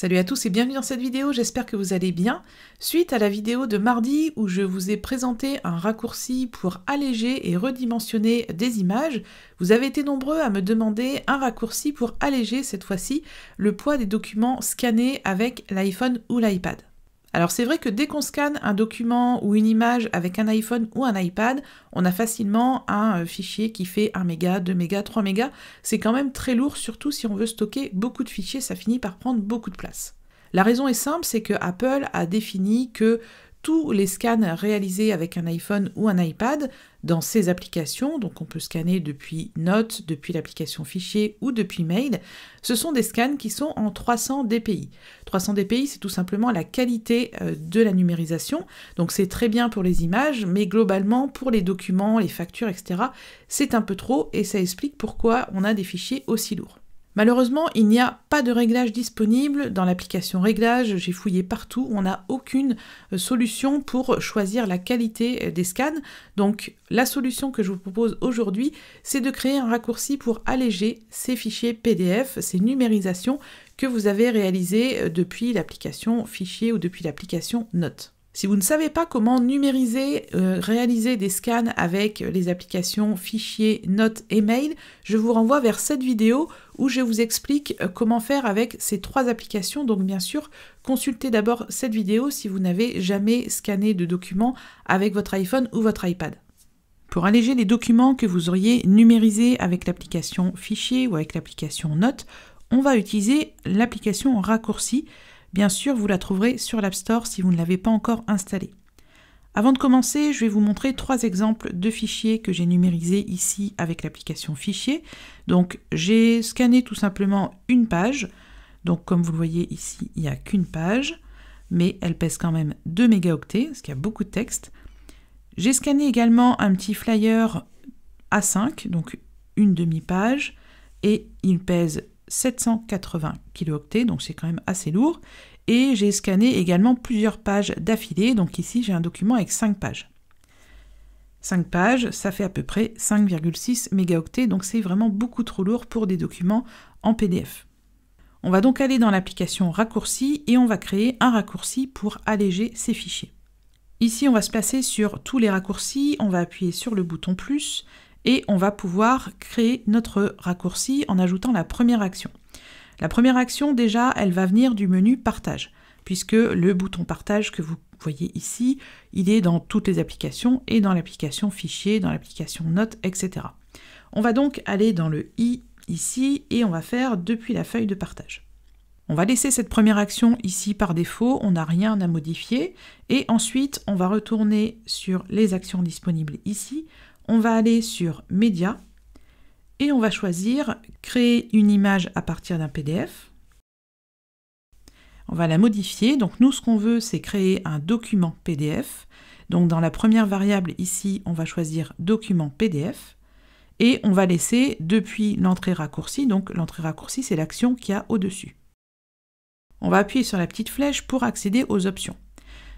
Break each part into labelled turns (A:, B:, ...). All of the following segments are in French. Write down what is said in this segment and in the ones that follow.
A: Salut à tous et bienvenue dans cette vidéo, j'espère que vous allez bien. Suite à la vidéo de mardi où je vous ai présenté un raccourci pour alléger et redimensionner des images, vous avez été nombreux à me demander un raccourci pour alléger cette fois-ci le poids des documents scannés avec l'iPhone ou l'iPad. Alors c'est vrai que dès qu'on scanne un document ou une image avec un iPhone ou un iPad, on a facilement un euh, fichier qui fait 1 méga, 2 mégas, 3 mégas. C'est quand même très lourd, surtout si on veut stocker beaucoup de fichiers, ça finit par prendre beaucoup de place. La raison est simple, c'est que Apple a défini que tous les scans réalisés avec un iPhone ou un iPad dans ces applications, donc on peut scanner depuis Notes, depuis l'application fichier ou depuis mail, ce sont des scans qui sont en 300 dpi. 300 dpi, c'est tout simplement la qualité euh, de la numérisation, donc c'est très bien pour les images, mais globalement pour les documents, les factures, etc., c'est un peu trop et ça explique pourquoi on a des fichiers aussi lourds. Malheureusement, il n'y a pas de réglage disponible dans l'application réglage. J'ai fouillé partout, on n'a aucune euh, solution pour choisir la qualité euh, des scans. Donc la solution que je vous propose aujourd'hui, c'est de créer un raccourci pour alléger ces fichiers PDF, ces numérisations que vous avez réalisées euh, depuis l'application fichier ou depuis l'application note. Si vous ne savez pas comment numériser, euh, réaliser des scans avec euh, les applications fichiers, notes et mail, je vous renvoie vers cette vidéo où je vous explique euh, comment faire avec ces trois applications. Donc bien sûr, consultez d'abord cette vidéo si vous n'avez jamais scanné de documents avec votre iPhone ou votre iPad. Pour alléger les documents que vous auriez numérisés avec l'application fichier ou avec l'application notes, on va utiliser l'application raccourci Bien sûr, vous la trouverez sur l'App Store si vous ne l'avez pas encore installée. Avant de commencer, je vais vous montrer trois exemples de fichiers que j'ai numérisés ici avec l'application Fichier. Donc j'ai scanné tout simplement une page. Donc comme vous le voyez ici, il n'y a qu'une page, mais elle pèse quand même 2 mégaoctets, ce qui a beaucoup de texte. J'ai scanné également un petit flyer A5, donc une demi-page, et il pèse 780 kilooctets, donc c'est quand même assez lourd et j'ai scanné également plusieurs pages d'affilée. Donc ici, j'ai un document avec 5 pages. 5 pages, ça fait à peu près 5,6 mégaoctets, donc c'est vraiment beaucoup trop lourd pour des documents en PDF. On va donc aller dans l'application raccourci et on va créer un raccourci pour alléger ces fichiers. Ici, on va se placer sur tous les raccourcis, on va appuyer sur le bouton plus et on va pouvoir créer notre raccourci en ajoutant la première action. La première action, déjà, elle va venir du menu Partage, puisque le bouton Partage que vous voyez ici, il est dans toutes les applications et dans l'application Fichier, dans l'application Notes, etc. On va donc aller dans le i ici et on va faire depuis la feuille de partage. On va laisser cette première action ici par défaut, on n'a rien à modifier. Et ensuite, on va retourner sur les actions disponibles ici. On va aller sur Médias et on va choisir créer une image à partir d'un PDF. On va la modifier. Donc nous, ce qu'on veut, c'est créer un document PDF. Donc dans la première variable ici, on va choisir document PDF et on va laisser depuis l'entrée raccourcie. Donc l'entrée raccourcie, c'est l'action qu'il y a au-dessus. On va appuyer sur la petite flèche pour accéder aux options.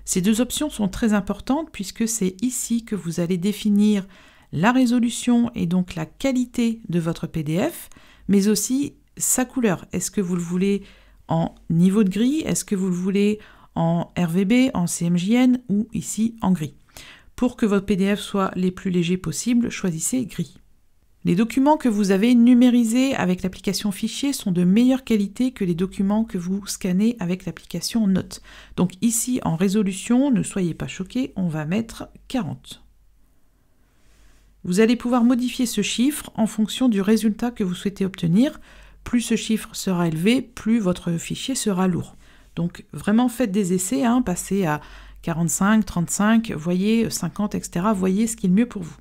A: Ces deux options sont très importantes puisque c'est ici que vous allez définir la résolution et donc la qualité de votre PDF, mais aussi sa couleur. Est-ce que vous le voulez en niveau de gris Est-ce que vous le voulez en RVB, en CMJN ou ici en gris Pour que votre PDF soit les plus léger possible, choisissez gris. Les documents que vous avez numérisés avec l'application fichier sont de meilleure qualité que les documents que vous scannez avec l'application Note. Donc ici en résolution, ne soyez pas choqués, on va mettre 40. Vous allez pouvoir modifier ce chiffre en fonction du résultat que vous souhaitez obtenir. Plus ce chiffre sera élevé, plus votre fichier sera lourd. Donc vraiment faites des essais, hein. passez à 45, 35, voyez 50, etc. Voyez ce qui est le mieux pour vous.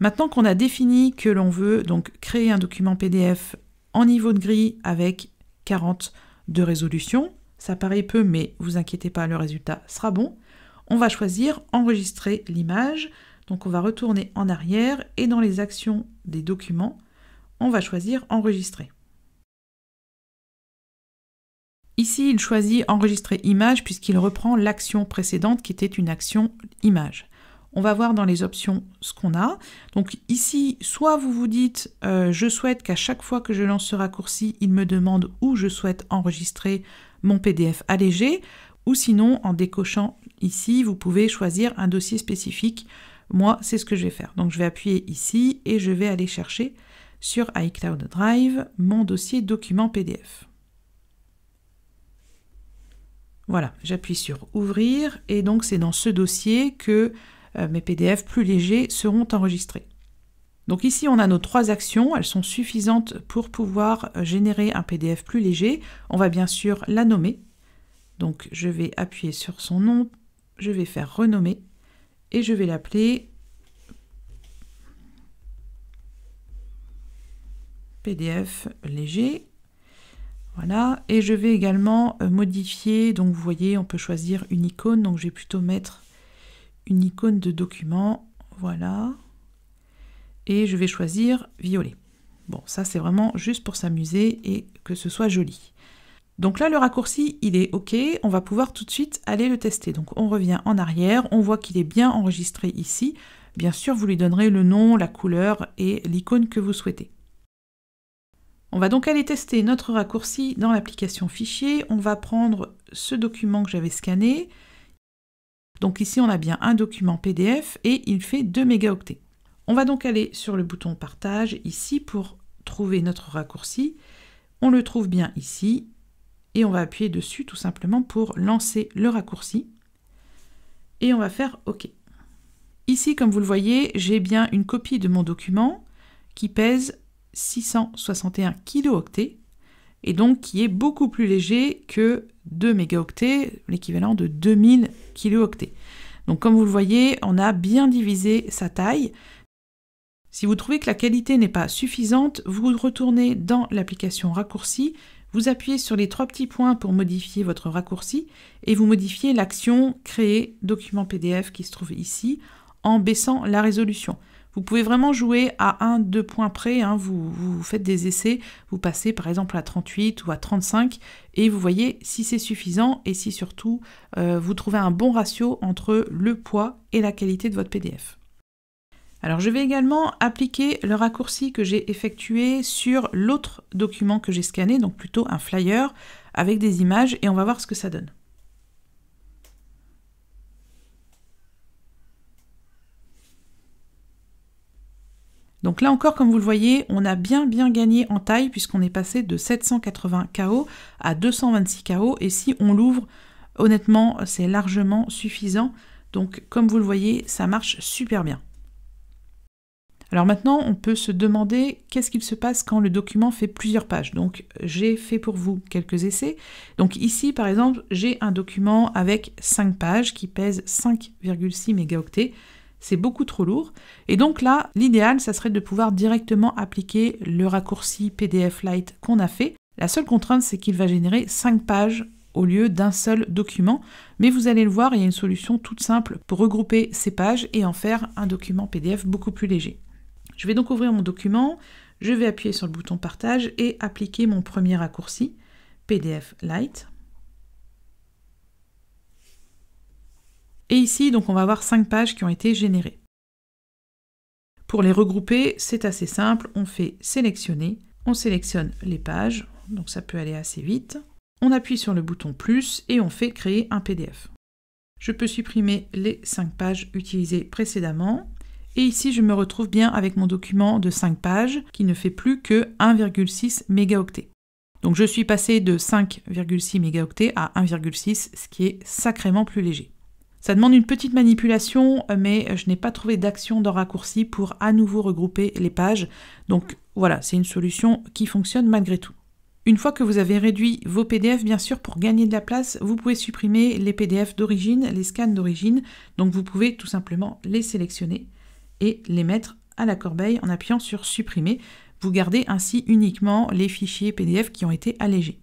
A: Maintenant qu'on a défini que l'on veut donc créer un document PDF en niveau de gris avec 40 de résolution, ça paraît peu mais vous inquiétez pas, le résultat sera bon. On va choisir enregistrer l'image. Donc on va retourner en arrière et dans les actions des documents, on va choisir enregistrer. Ici, il choisit enregistrer image puisqu'il reprend l'action précédente qui était une action image. On va voir dans les options ce qu'on a. Donc ici, soit vous vous dites euh, je souhaite qu'à chaque fois que je lance ce raccourci, il me demande où je souhaite enregistrer mon PDF allégé, ou sinon en décochant ici, vous pouvez choisir un dossier spécifique moi, c'est ce que je vais faire. Donc je vais appuyer ici et je vais aller chercher sur iCloud Drive mon dossier document PDF. Voilà, j'appuie sur ouvrir et donc c'est dans ce dossier que euh, mes PDF plus légers seront enregistrés. Donc ici, on a nos trois actions, elles sont suffisantes pour pouvoir euh, générer un PDF plus léger. On va bien sûr la nommer. Donc je vais appuyer sur son nom, je vais faire renommer et je vais l'appeler PDF léger. Voilà, et je vais également euh, modifier, donc vous voyez, on peut choisir une icône, donc je vais plutôt mettre une icône de document, voilà, et je vais choisir violet. Bon, ça c'est vraiment juste pour s'amuser et que ce soit joli. Donc là, le raccourci, il est OK, on va pouvoir tout de suite aller le tester. Donc on revient en arrière, on voit qu'il est bien enregistré ici. Bien sûr, vous lui donnerez le nom, la couleur et l'icône que vous souhaitez. On va donc aller tester notre raccourci dans l'application Fichier. On va prendre ce document que j'avais scanné. Donc ici, on a bien un document PDF et il fait 2 mégaoctets. On va donc aller sur le bouton Partage ici pour trouver notre raccourci. On le trouve bien ici et on va appuyer dessus tout simplement pour lancer le raccourci et on va faire OK. Ici, comme vous le voyez, j'ai bien une copie de mon document qui pèse 661 kilooctets et donc qui est beaucoup plus léger que 2 mégaoctets, l'équivalent de 2000 kilooctets. Donc comme vous le voyez, on a bien divisé sa taille. Si vous trouvez que la qualité n'est pas suffisante, vous retournez dans l'application raccourci vous appuyez sur les trois petits points pour modifier votre raccourci et vous modifiez l'action Créer document PDF qui se trouve ici en baissant la résolution. Vous pouvez vraiment jouer à 1, deux points près, hein. vous, faites des essais, vous passez par exemple à 38 ou à 35 et vous voyez si c'est suffisant et si surtout euh, vous trouvez un bon ratio entre le poids et la qualité de votre PDF. Alors je vais également appliquer le raccourci que j'ai effectué sur l'autre document que j'ai scanné, donc plutôt un flyer avec des images et on va voir ce que ça donne. Donc là encore, comme vous le voyez, on a bien bien gagné en taille puisqu'on est passé de 780 KO à 226 KO et si on l'ouvre, honnêtement, c'est largement suffisant. Donc comme vous le voyez, ça marche super bien. Alors maintenant, on peut se demander qu'est-ce qu'il se passe quand le document fait plusieurs pages. Donc j'ai fait pour vous quelques essais. Donc ici, par exemple, j'ai un document avec 5 pages qui pèse 5,6 mégaoctets. C'est beaucoup trop lourd. Et donc là, l'idéal, ça serait de pouvoir directement appliquer le raccourci PDF Lite qu'on a fait. La seule contrainte, c'est qu'il va générer 5 pages au lieu d'un seul document. Mais vous allez le voir, il y a une solution toute simple pour regrouper ces pages et en faire un document PDF beaucoup plus léger. Je vais donc ouvrir mon document, je vais appuyer sur le bouton partage et appliquer mon premier raccourci, PDF Lite. Et ici, donc, on va avoir 5 pages qui ont été générées. Pour les regrouper, c'est assez simple. On fait sélectionner, on sélectionne les pages, donc ça peut aller assez vite. On appuie sur le bouton plus et on fait créer un PDF. Je peux supprimer les 5 pages utilisées précédemment. Et ici, je me retrouve bien avec mon document de 5 pages qui ne fait plus que 1,6 mégaoctets. Donc je suis passé de 5,6 mégaoctets à 1,6, ce qui est sacrément plus léger. Ça demande une petite manipulation, mais je n'ai pas trouvé d'action dans raccourci pour à nouveau regrouper les pages. Donc voilà, c'est une solution qui fonctionne malgré tout. Une fois que vous avez réduit vos PDF, bien sûr, pour gagner de la place, vous pouvez supprimer les PDF d'origine, les scans d'origine. Donc vous pouvez tout simplement les sélectionner et les mettre à la corbeille en appuyant sur supprimer. Vous gardez ainsi uniquement les fichiers PDF qui ont été allégés.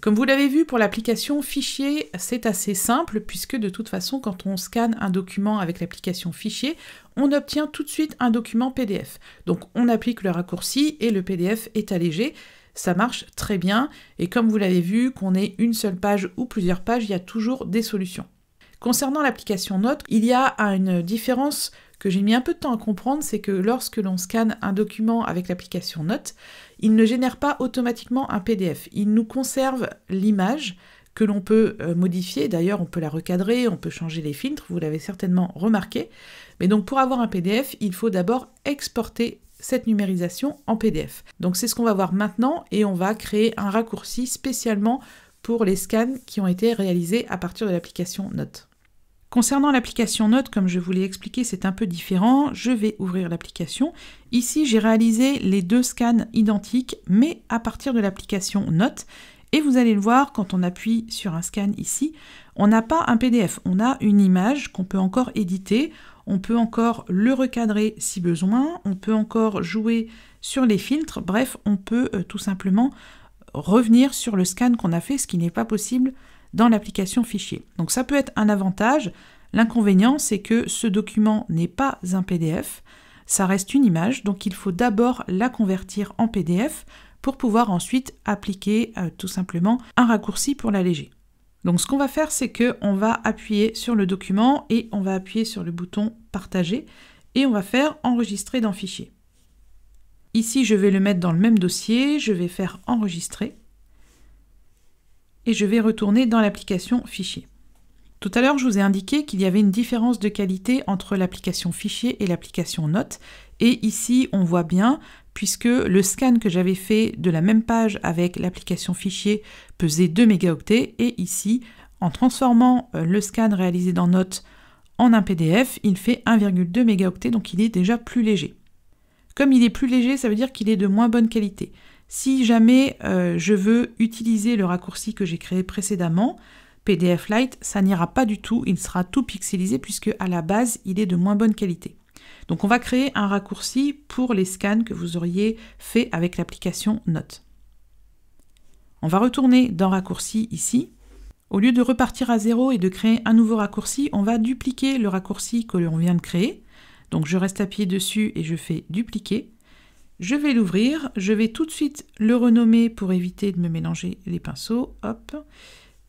A: Comme vous l'avez vu pour l'application fichier, c'est assez simple puisque de toute façon quand on scanne un document avec l'application fichier, on obtient tout de suite un document PDF. Donc on applique le raccourci et le PDF est allégé. Ça marche très bien et comme vous l'avez vu, qu'on ait une seule page ou plusieurs pages, il y a toujours des solutions. Concernant l'application Note, il y a une différence que j'ai mis un peu de temps à comprendre, c'est que lorsque l'on scanne un document avec l'application Note, il ne génère pas automatiquement un PDF. Il nous conserve l'image que l'on peut euh, modifier. D'ailleurs, on peut la recadrer, on peut changer les filtres, vous l'avez certainement remarqué. Mais donc pour avoir un PDF, il faut d'abord exporter cette numérisation en PDF. Donc c'est ce qu'on va voir maintenant et on va créer un raccourci spécialement pour les scans qui ont été réalisés à partir de l'application Note. Concernant l'application Note, comme je vous l'ai expliqué, c'est un peu différent. Je vais ouvrir l'application. Ici, j'ai réalisé les deux scans identiques, mais à partir de l'application Note. Et vous allez le voir, quand on appuie sur un scan ici, on n'a pas un PDF, on a une image qu'on peut encore éditer, on peut encore le recadrer si besoin, on peut encore jouer sur les filtres, bref, on peut euh, tout simplement revenir sur le scan qu'on a fait, ce qui n'est pas possible dans l'application fichier. Donc ça peut être un avantage. L'inconvénient, c'est que ce document n'est pas un PDF, ça reste une image, donc il faut d'abord la convertir en PDF pour pouvoir ensuite appliquer euh, tout simplement un raccourci pour l'alléger. Donc ce qu'on va faire, c'est qu'on va appuyer sur le document et on va appuyer sur le bouton partager et on va faire enregistrer dans fichier. Ici, je vais le mettre dans le même dossier, je vais faire enregistrer et je vais retourner dans l'application Fichier. Tout à l'heure, je vous ai indiqué qu'il y avait une différence de qualité entre l'application Fichier et l'application Note. Et ici, on voit bien, puisque le scan que j'avais fait de la même page avec l'application Fichier pesait 2 mégaoctets. Et ici, en transformant euh, le scan réalisé dans Note en un PDF, il fait 1,2 mégaoctets, donc il est déjà plus léger. Comme il est plus léger, ça veut dire qu'il est de moins bonne qualité. Si jamais euh, je veux utiliser le raccourci que j'ai créé précédemment, PDF Lite, ça n'ira pas du tout, il sera tout pixelisé puisque à la base, il est de moins bonne qualité. Donc on va créer un raccourci pour les scans que vous auriez fait avec l'application Note. On va retourner dans raccourci ici. Au lieu de repartir à zéro et de créer un nouveau raccourci, on va dupliquer le raccourci que l'on vient de créer. Donc je reste appuyé dessus et je fais dupliquer. Je vais l'ouvrir, je vais tout de suite le renommer pour éviter de me mélanger les pinceaux, hop,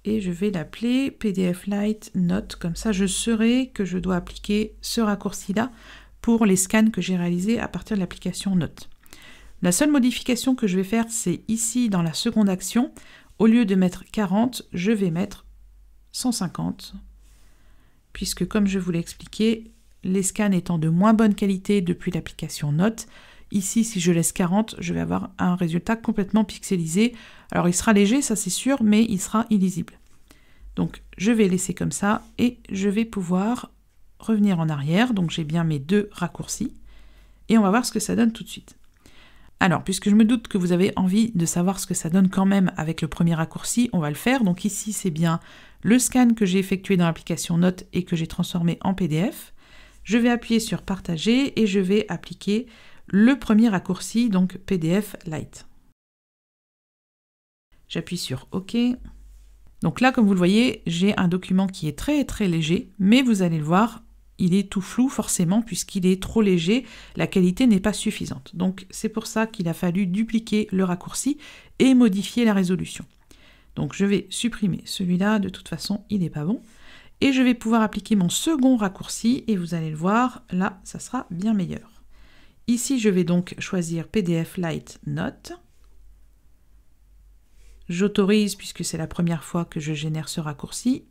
A: et je vais l'appeler PDF Light Note, comme ça je saurai que je dois appliquer ce raccourci-là pour les scans que j'ai réalisés à partir de l'application Note. La seule modification que je vais faire, c'est ici dans la seconde action, au lieu de mettre 40, je vais mettre 150, puisque comme je vous l'ai expliqué, les scans étant de moins bonne qualité depuis l'application Note, Ici, si je laisse 40, je vais avoir un résultat complètement pixelisé. Alors il sera léger, ça c'est sûr, mais il sera illisible. Donc je vais laisser comme ça et je vais pouvoir revenir en arrière. Donc j'ai bien mes deux raccourcis et on va voir ce que ça donne tout de suite. Alors, puisque je me doute que vous avez envie de savoir ce que ça donne quand même avec le premier raccourci, on va le faire. Donc ici, c'est bien le scan que j'ai effectué dans l'application Notes et que j'ai transformé en PDF. Je vais appuyer sur Partager et je vais appliquer le premier raccourci, donc PDF light. J'appuie sur OK. Donc là, comme vous le voyez, j'ai un document qui est très très léger, mais vous allez le voir, il est tout flou forcément puisqu'il est trop léger, la qualité n'est pas suffisante. Donc c'est pour ça qu'il a fallu dupliquer le raccourci et modifier la résolution. Donc je vais supprimer celui-là, de toute façon il n'est pas bon. Et je vais pouvoir appliquer mon second raccourci et vous allez le voir, là ça sera bien meilleur. Ici, je vais donc choisir PDF Light Note. J'autorise puisque c'est la première fois que je génère ce raccourci.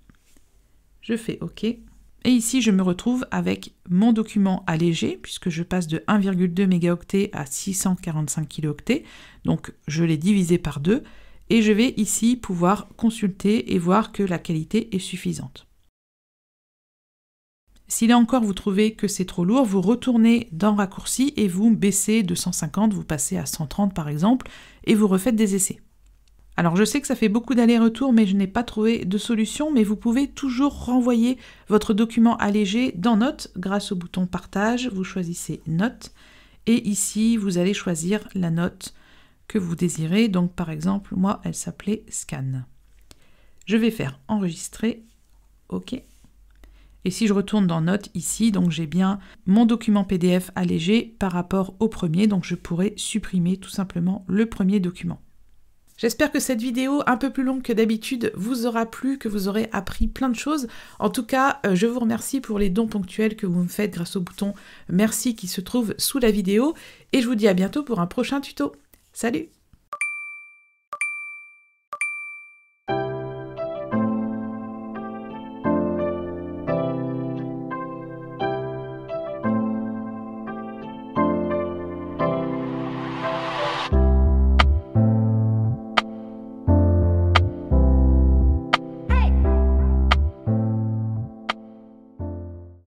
A: Je fais OK. Et ici, je me retrouve avec mon document allégé, puisque je passe de 1,2 mégaoctets à 645 kilooctets. Donc, je l'ai divisé par deux. Et je vais ici pouvoir consulter et voir que la qualité est suffisante. Si là encore vous trouvez que c'est trop lourd, vous retournez dans raccourci et vous baissez de 150, vous passez à 130 par exemple, et vous refaites des essais. Alors je sais que ça fait beaucoup d'allers-retours, mais je n'ai pas trouvé de solution, mais vous pouvez toujours renvoyer votre document allégé dans Notes grâce au bouton Partage, vous choisissez Notes, et ici vous allez choisir la note que vous désirez, donc par exemple moi elle s'appelait Scan. Je vais faire Enregistrer, OK. Et si je retourne dans Notes ici, donc j'ai bien mon document PDF allégé par rapport au premier, donc je pourrais supprimer tout simplement le premier document. J'espère que cette vidéo, un peu plus longue que d'habitude, vous aura plu, que vous aurez appris plein de choses. En tout cas, euh, je vous remercie pour les dons ponctuels que vous me faites grâce au bouton merci qui se trouve sous la vidéo. Et je vous dis à bientôt pour un prochain tuto. Salut